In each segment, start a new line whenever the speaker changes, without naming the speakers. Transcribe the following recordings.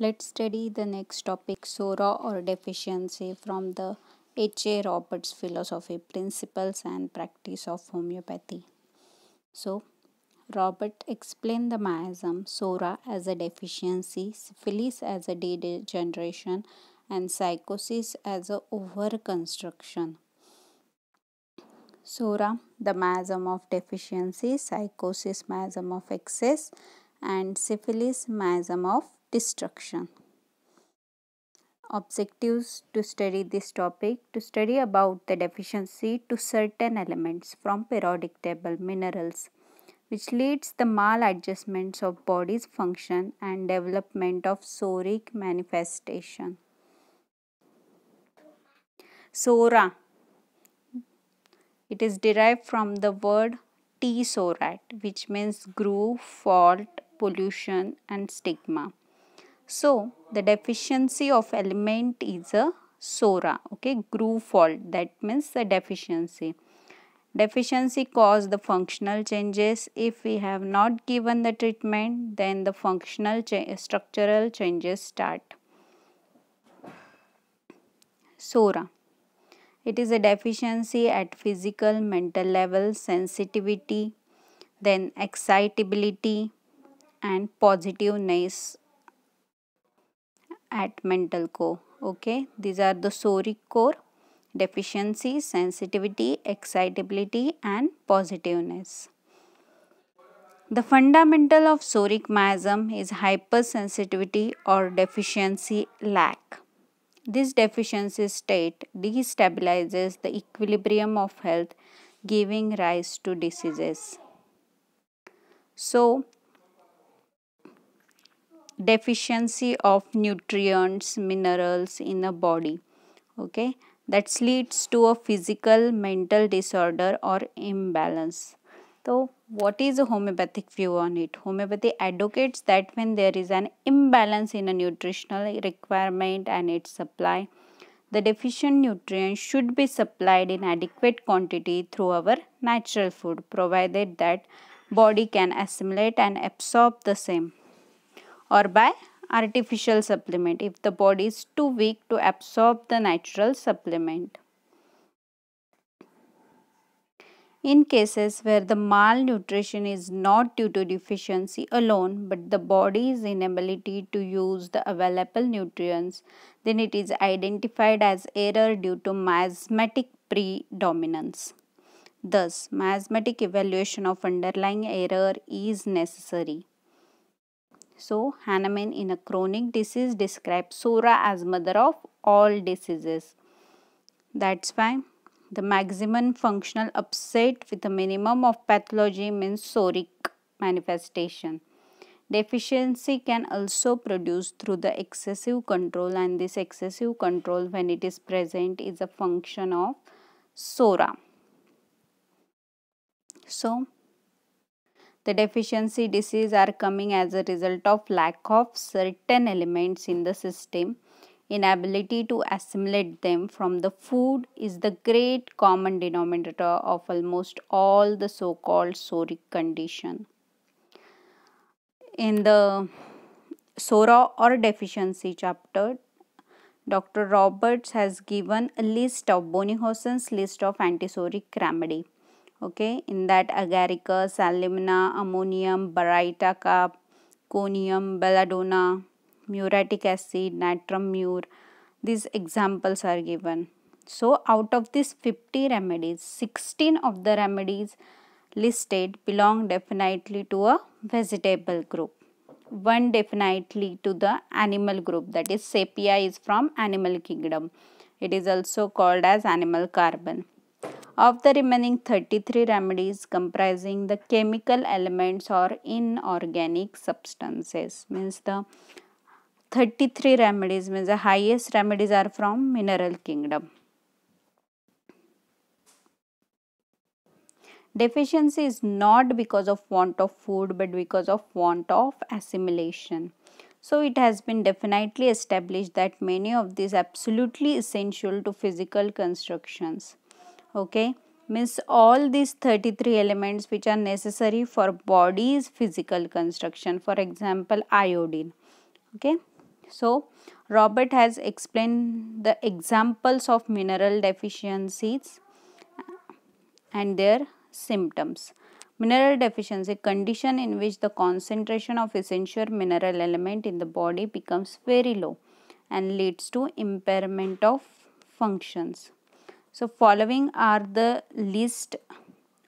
Let's study the next topic Sora or deficiency from the H.A. Roberts philosophy, principles and practice of homeopathy. So, Robert explained the miasm Sora as a deficiency, syphilis as a degeneration, and psychosis as a overconstruction. Sora, the miasm of deficiency, psychosis, miasm of excess, and syphilis, miasm of destruction. Objectives to study this topic to study about the deficiency to certain elements from periodic table minerals which leads the maladjustments of body's function and development of soric manifestation. Sora. It is derived from the word T-sorat which means groove, fault, pollution and stigma. So, the deficiency of element is a sora, okay, groove fault. That means the deficiency. Deficiency cause the functional changes. If we have not given the treatment, then the functional cha structural changes start. Sora. It is a deficiency at physical, mental level, sensitivity, then excitability and positiveness at mental core okay these are the soric core deficiency sensitivity excitability and positiveness the fundamental of soric miasm is hypersensitivity or deficiency lack this deficiency state destabilizes the equilibrium of health giving rise to diseases so deficiency of nutrients, minerals in a body. Okay, that leads to a physical, mental disorder or imbalance. So, what is a homeopathic view on it? Homeopathy advocates that when there is an imbalance in a nutritional requirement and its supply, the deficient nutrients should be supplied in adequate quantity through our natural food, provided that body can assimilate and absorb the same or by artificial supplement if the body is too weak to absorb the natural supplement. In cases where the malnutrition is not due to deficiency alone but the body's inability to use the available nutrients, then it is identified as error due to miasmatic predominance. Thus, miasmatic evaluation of underlying error is necessary. So, Hanuman in a chronic disease describes Sora as mother of all diseases. That's why the maximum functional upset with a minimum of pathology means soric manifestation. Deficiency can also produce through the excessive control and this excessive control when it is present is a function of SORA. So, the deficiency disease are coming as a result of lack of certain elements in the system. Inability to assimilate them from the food is the great common denominator of almost all the so-called soric condition. In the SORA or deficiency chapter, Dr. Roberts has given a list of Bonnie Hosen's list of antisoric remedies okay in that agaricus alumina ammonium baryta cup, conium belladonna muriatic acid natrum mur these examples are given so out of these 50 remedies 16 of the remedies listed belong definitely to a vegetable group one definitely to the animal group that is sepia is from animal kingdom it is also called as animal carbon of the remaining 33 remedies comprising the chemical elements or inorganic substances means the 33 remedies means the highest remedies are from mineral kingdom deficiency is not because of want of food but because of want of assimilation so it has been definitely established that many of these absolutely essential to physical constructions okay means all these 33 elements which are necessary for body's physical construction for example iodine okay so robert has explained the examples of mineral deficiencies and their symptoms mineral deficiency condition in which the concentration of essential mineral element in the body becomes very low and leads to impairment of functions so following are the list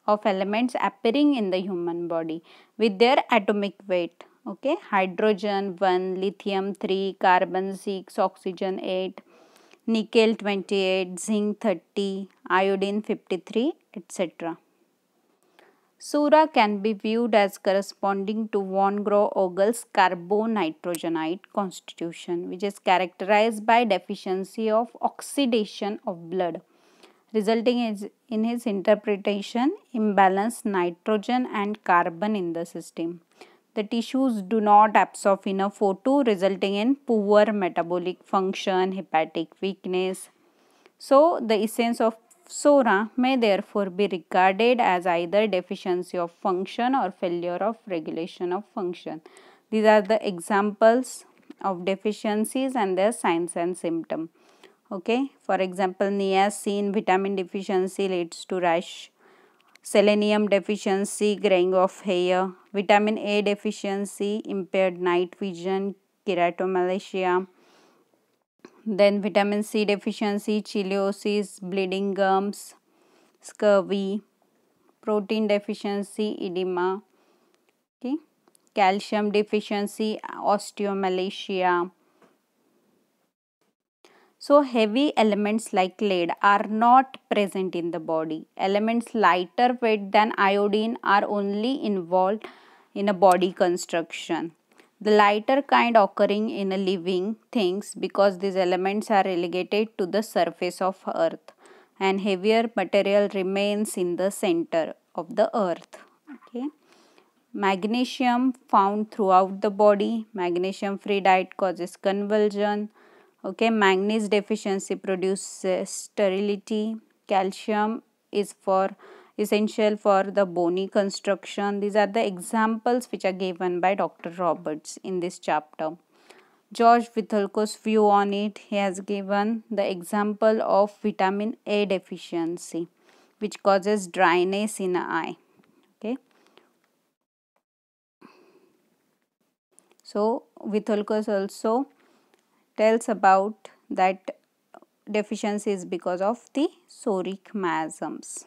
of elements appearing in the human body with their atomic weight. Okay, hydrogen 1, lithium 3, carbon 6, oxygen 8, nickel 28, zinc 30, iodine 53, etc. Sura can be viewed as corresponding to von Grau-Ogel's carbonitrogenite constitution which is characterized by deficiency of oxidation of blood resulting is in his interpretation imbalance nitrogen and carbon in the system. The tissues do not absorb enough O2 resulting in poor metabolic function, hepatic weakness. So the essence of SORA may therefore be regarded as either deficiency of function or failure of regulation of function. These are the examples of deficiencies and their signs and symptoms okay for example niacin vitamin deficiency leads to rash selenium deficiency graying of hair vitamin a deficiency impaired night vision keratomalacia then vitamin c deficiency chiliosis bleeding gums scurvy protein deficiency edema okay calcium deficiency osteomalacia so heavy elements like lead are not present in the body. Elements lighter weight than iodine are only involved in a body construction. The lighter kind occurring in a living things because these elements are relegated to the surface of earth and heavier material remains in the center of the earth. Okay magnesium found throughout the body magnesium free diet causes convulsion okay manganese deficiency produces sterility calcium is for essential for the bony construction these are the examples which are given by dr roberts in this chapter george vitholko's view on it he has given the example of vitamin a deficiency which causes dryness in the eye okay so vitholkos also tells about that deficiency is because of the soricmasms.